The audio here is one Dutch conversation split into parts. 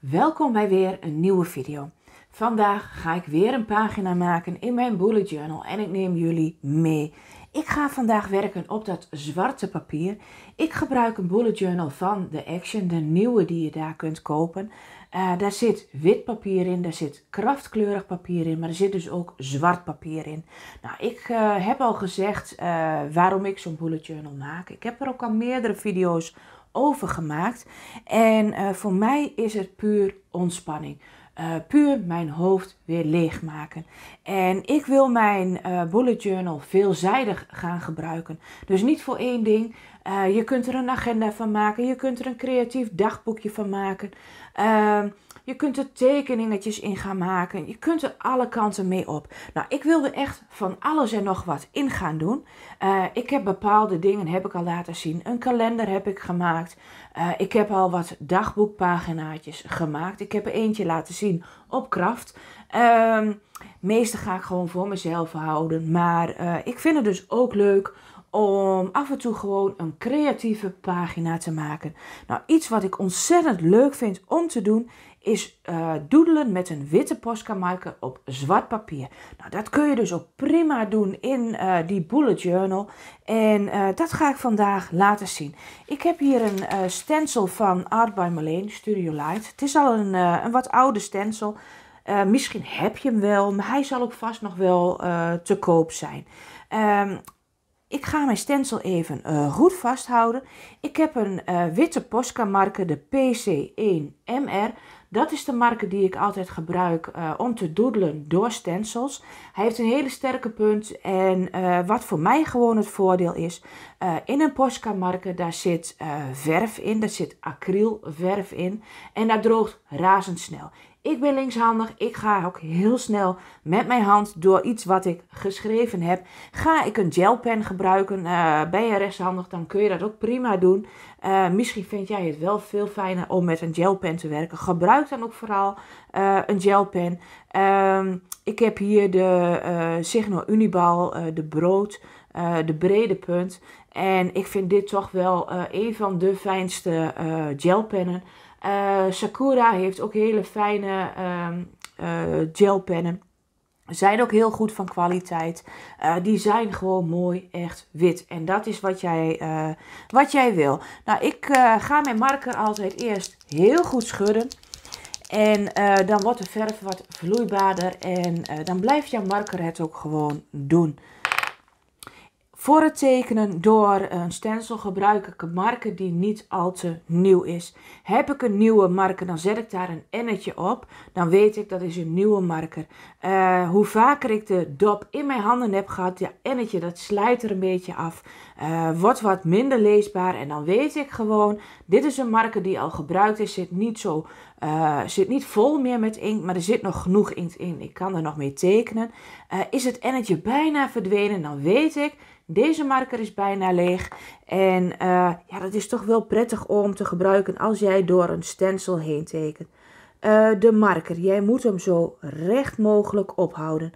Welkom bij weer een nieuwe video. Vandaag ga ik weer een pagina maken in mijn bullet journal en ik neem jullie mee. Ik ga vandaag werken op dat zwarte papier. Ik gebruik een bullet journal van de Action, de nieuwe die je daar kunt kopen. Eh, daar zit wit papier in, daar zit kraftkleurig papier in, maar er zit dus ook zwart papier in. Nou, ik eh, heb al gezegd eh, waarom ik zo'n bullet journal maak. Ik heb er ook al meerdere video's overgemaakt. En eh, voor mij is het puur ontspanning. Eh, puur mijn hoofd weer leegmaken. En ik wil mijn eh, bullet journal veelzijdig gaan gebruiken. Dus niet voor één ding. Eh, je kunt er een agenda van maken. Je kunt er een creatief dagboekje van maken. Ehm, je kunt er tekeningetjes in gaan maken. Je kunt er alle kanten mee op. Nou, ik wilde echt van alles en nog wat in gaan doen. ik heb bepaalde dingen heb ik al laten zien. Een kalender heb ik gemaakt. Eh, ik heb al wat dagboekpaginaatjes gemaakt. Ik heb er eentje laten zien op kraft. Uh, ehm, meeste ga ik gewoon voor mezelf houden. Maar eh, ik vind het dus ook leuk om af en toe gewoon een creatieve pagina te maken. Nou, iets wat ik ontzettend leuk vind om te doen, is uh, doedelen met een witte marker op zwart papier. Nou, dat kun je dus ook prima doen in eh, die bullet journal. En eh, dat ga ik vandaag laten zien. Ik heb hier een stencil van Art by Marleen Studio Light. Het is al een, een wat oude stencil. misschien heb je hem wel, maar hij zal ook vast nog wel te koop zijn. Ehm, ik ga mijn stencil even goed vasthouden. Ik heb een witte Posca-marker, de PC1MR. Dat is de marker die ik altijd gebruik eh, om te doodelen door stencils. Hij heeft een hele sterke punt en eh, wat voor mij gewoon het voordeel is, eh, in een Posca marker daar zit verf in, daar zit acrylverf in en dat droogt razendsnel. Ik ben linkshandig. Ik ga ook heel snel met mijn hand door iets wat ik geschreven heb. Ga ik een gelpen gebruiken? Eh, ben je rechtshandig, dan kun je dat ook prima doen. Eh, misschien vind jij het wel veel fijner om met een gelpen te werken. Gebruik dan ook vooral uh, een gelpen. Ehm, ik heb hier de Signo Unibal, de brood, de brede punt. En ik vind dit toch wel een van de fijnste gelpennen. Eh, Sakura heeft ook hele fijne ehm, eh, gelpennen. Zijn ook heel goed van kwaliteit. Eh, die zijn gewoon mooi echt wit. En dat is wat jij, uh, wat jij wil. Nou, ik ga mijn marker altijd eerst heel goed schudden. En dan wordt de verf wat vloeibaarder. En dan blijft jouw marker het ook gewoon doen. Voor het tekenen door een stencil gebruik ik een marker die niet al te nieuw is. Heb ik een nieuwe marker, dan zet ik daar een ennetje op. Dan weet ik dat is een nieuwe marker. Uh, hoe vaker ik de dop in mijn handen heb gehad, ja ennetje dat slijt er een beetje af. Uh, wordt wat minder leesbaar. En dan weet ik gewoon, dit is een marker die al gebruikt is. Zit niet, zo, eh, zit niet vol meer met inkt, maar er zit nog genoeg inkt in. Ik kan er nog mee tekenen. Eh, is het ennetje bijna verdwenen, dan weet ik, deze marker is bijna leeg. En ja, dat is toch wel prettig om te gebruiken als jij door een stencil heen tekent. de marker, jij moet hem zo recht mogelijk ophouden.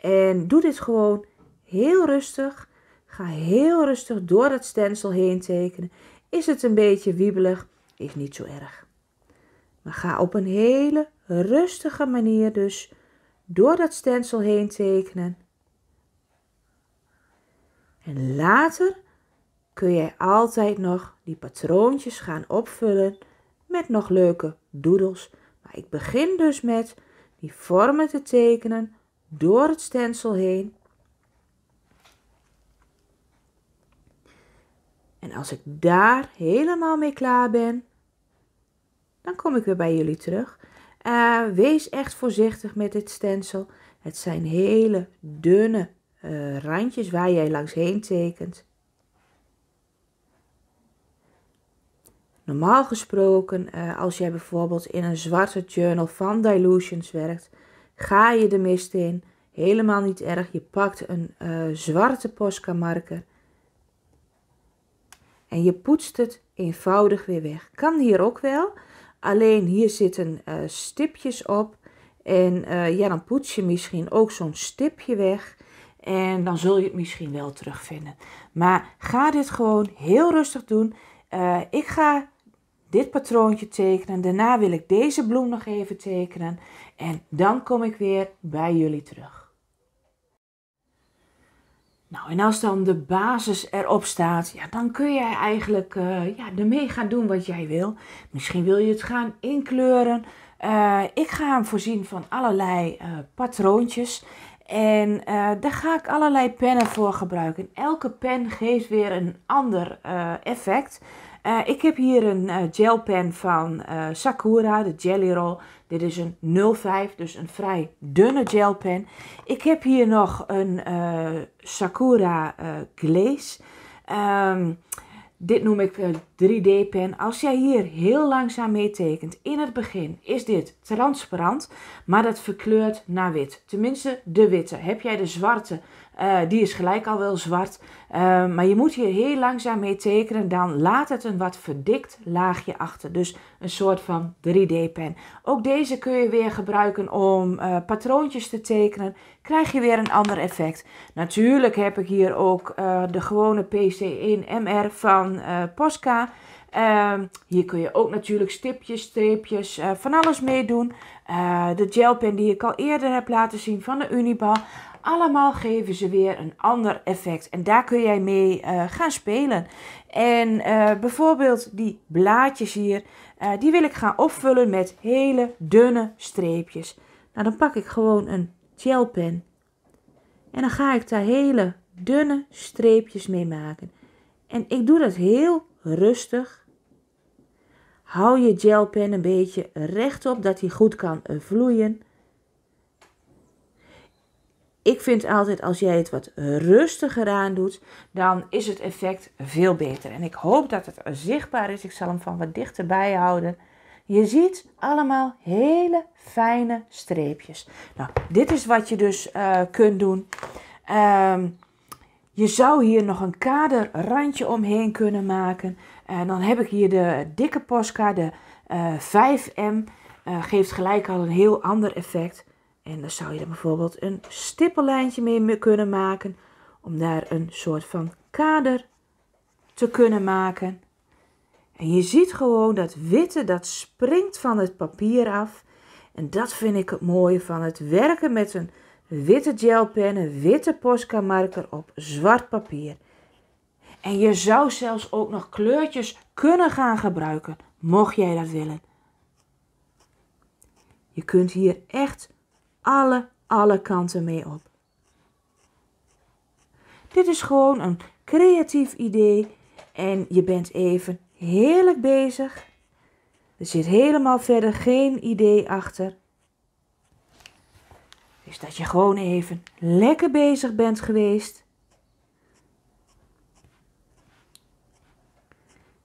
En doe dit gewoon heel rustig. Ga heel rustig door het stencil heen tekenen. Is het een beetje wiebelig, is niet zo erg. Maar ga op een hele rustige manier dus door dat stencil heen tekenen. En later kun jij altijd nog die patroontjes gaan opvullen met nog leuke doodles. Maar ik begin dus met die vormen te tekenen door het stencil heen En als ik daar helemaal mee klaar ben, dan kom ik weer bij jullie terug. Eh, wees echt voorzichtig met dit stencil. Het zijn hele dunne eh, randjes waar jij langs heen tekent. Normaal gesproken, eh, als jij bijvoorbeeld in een zwarte journal van Dilutions werkt, ga je de mist in. Helemaal niet erg. Je pakt een zwarte Posca marker en je poetst het eenvoudig weer weg. Kan hier ook wel, alleen hier zitten eh, stipjes op. En eh, ja, dan poets je misschien ook zo'n stipje weg. En dan zul je het misschien wel terugvinden. Maar ga dit gewoon heel rustig doen. Eh, ik ga dit patroontje tekenen. Daarna wil ik deze bloem nog even tekenen. En dan kom ik weer bij jullie terug. Nou, en als dan de basis erop staat, ja, dan kun jij eigenlijk eh, ja, ermee gaan doen wat jij wil. Misschien wil je het gaan inkleuren. Eh, ik ga hem voorzien van allerlei eh, patroontjes. En daar ga ik allerlei pennen voor gebruiken. Elke pen geeft weer een ander effect. Eh, ik heb hier een uh, gelpen van eh, Sakura, de Jelly Roll. Dit is een 05, dus een vrij dunne gelpen. Ik heb hier nog een Sakura Glaze. Ehm, dit noem ik 3D-pen. Als jij hier heel langzaam mee tekent, in het begin is dit transparant, maar dat verkleurt naar wit. Tenminste, de witte. Heb jij de zwarte eh, die is gelijk al wel zwart. Eh, maar je moet hier heel langzaam mee tekenen. Dan laat het een wat verdikt laagje achter. Dus een soort van 3D-pen. Ook deze kun je weer gebruiken om eh, patroontjes te tekenen. Krijg je weer een ander effect. Natuurlijk heb ik hier ook de gewone PC1MR van Posca. Ehm, hier kun je ook natuurlijk stipjes, streepjes, van alles mee doen. de gelpen die ik al eerder heb laten zien van de Uniball. Allemaal geven ze weer een ander effect. En daar kun jij mee eh, gaan spelen. En eh, bijvoorbeeld die blaadjes hier, eh, die wil ik gaan opvullen met hele dunne streepjes. Nou, dan pak ik gewoon een gelpen. En dan ga ik daar hele dunne streepjes mee maken. En ik doe dat heel rustig. Hou je gelpen een beetje rechtop, dat hij goed kan vloeien ik vind altijd als jij het wat rustiger aandoet, dan is het effect veel beter. En ik hoop dat het zichtbaar is. Ik zal hem van wat dichterbij houden. Je ziet allemaal hele fijne streepjes. Nou, dit is wat je dus eh, kunt doen. Ehm, je zou hier nog een kaderrandje omheen kunnen maken. En dan heb ik hier de dikke Posca, de 5M. Eh, eh, geeft gelijk al een heel ander effect. En dan zou je er bijvoorbeeld een stippellijntje mee kunnen maken. Om daar een soort van kader te kunnen maken. En je ziet gewoon dat witte, dat springt van het papier af. En dat vind ik het mooie van het werken met een witte gelpen, een witte Posca marker op zwart papier. En je zou zelfs ook nog kleurtjes kunnen gaan gebruiken, mocht jij dat willen. Je kunt hier echt alle, alle kanten mee op. Dit is gewoon een creatief idee en je bent even heerlijk bezig. Er zit helemaal verder geen idee achter. Dus dat je gewoon even lekker bezig bent geweest.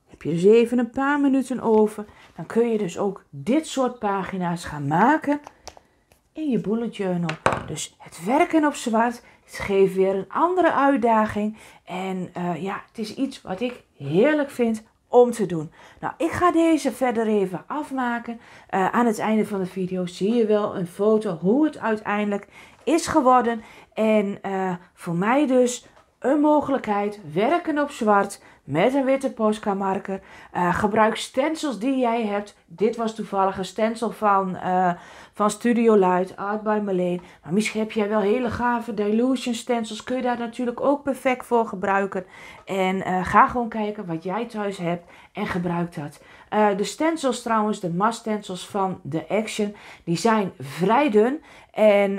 Heb je dus even een paar minuten over, dan kun je dus ook dit soort pagina's gaan maken je bullet journal. Dus het werken op zwart geeft weer een andere uitdaging. En eh, ja, het is iets wat ik heerlijk vind om te doen. Nou, ik ga deze verder even afmaken. Eh, aan het einde van de video zie je wel een foto hoe het uiteindelijk is geworden. En eh, voor mij dus een mogelijkheid. Werken op zwart met een witte Posca-marker. Eh, gebruik stencils die jij hebt. Dit was toevallig een stencil van, eh, van Studio Light, Art by Marlene. Maar misschien heb jij wel hele gave dilution stencils. Kun je daar natuurlijk ook perfect voor gebruiken. En eh, ga gewoon kijken wat jij thuis hebt en gebruik dat. de stencils trouwens, de mass stencils van de Action, die zijn vrij dun. En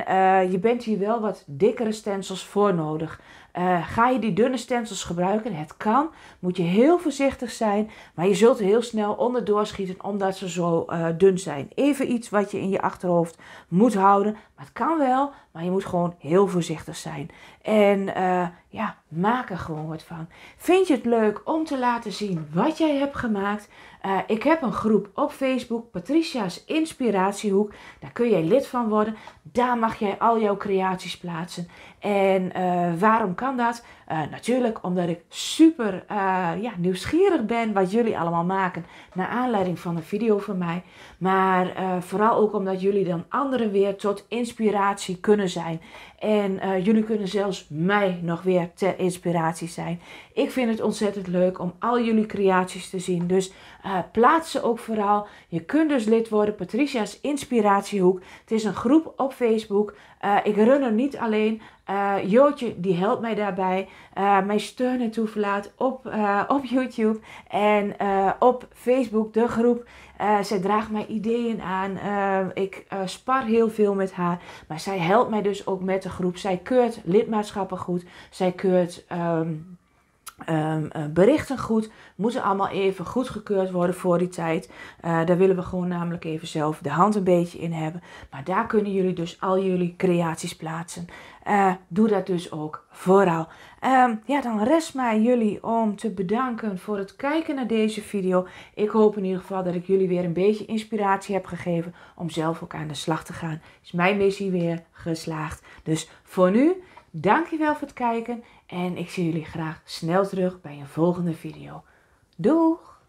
je bent hier wel wat dikkere stencils voor nodig. Eh, ga je die dunne stencils gebruiken? Het kan. Moet je heel voorzichtig zijn. Maar je zult heel snel onderdoor schieten omdat ze zo eh, dun zijn. Even iets wat je in je achterhoofd moet houden. Maar het kan wel. Maar je moet gewoon heel voorzichtig zijn. En uh, ja, maak er gewoon wat van. Vind je het leuk om te laten zien wat jij hebt gemaakt? ik heb een groep op Facebook, Patricia's Inspiratiehoek. Daar kun jij lid van worden. Daar mag jij al jouw creaties plaatsen. En eh, waarom kan dat? Eh, natuurlijk omdat ik super eh, ja, nieuwsgierig ben wat jullie allemaal maken. Naar aanleiding van een video van mij. Maar vooral ook omdat jullie dan anderen weer tot inspiratie kunnen zijn. En jullie kunnen zelfs mij nog weer ter inspiratie zijn. Ik vind het ontzettend leuk om al jullie creaties te zien. Dus plaats ze ook vooral. Je kunt dus lid worden. Patricia's Inspiratiehoek. Het is een groep op Facebook. ik run er niet alleen. Uh, Jootje die helpt mij daarbij. Eh, mijn steun en toeverlaat op, eh, op YouTube en op Facebook, de groep. zij draagt mij ideeën aan. ik spar heel veel met haar. Maar zij helpt mij dus ook met de groep. Zij keurt lidmaatschappen goed. Zij keurt. Ehm, ehm, berichten goed, moeten allemaal even goedgekeurd worden voor die tijd. daar willen we gewoon namelijk even zelf de hand een beetje in hebben. Maar daar kunnen jullie dus al jullie creaties plaatsen. Eh, doe dat dus ook vooral. Ehm, ja, dan rest mij jullie om te bedanken voor het kijken naar deze video. Ik hoop in ieder geval dat ik jullie weer een beetje inspiratie heb gegeven om zelf ook aan de slag te gaan. Is mijn missie weer geslaagd. Dus voor nu, dankjewel voor het kijken en ik zie jullie graag snel terug bij een volgende video. Doeg!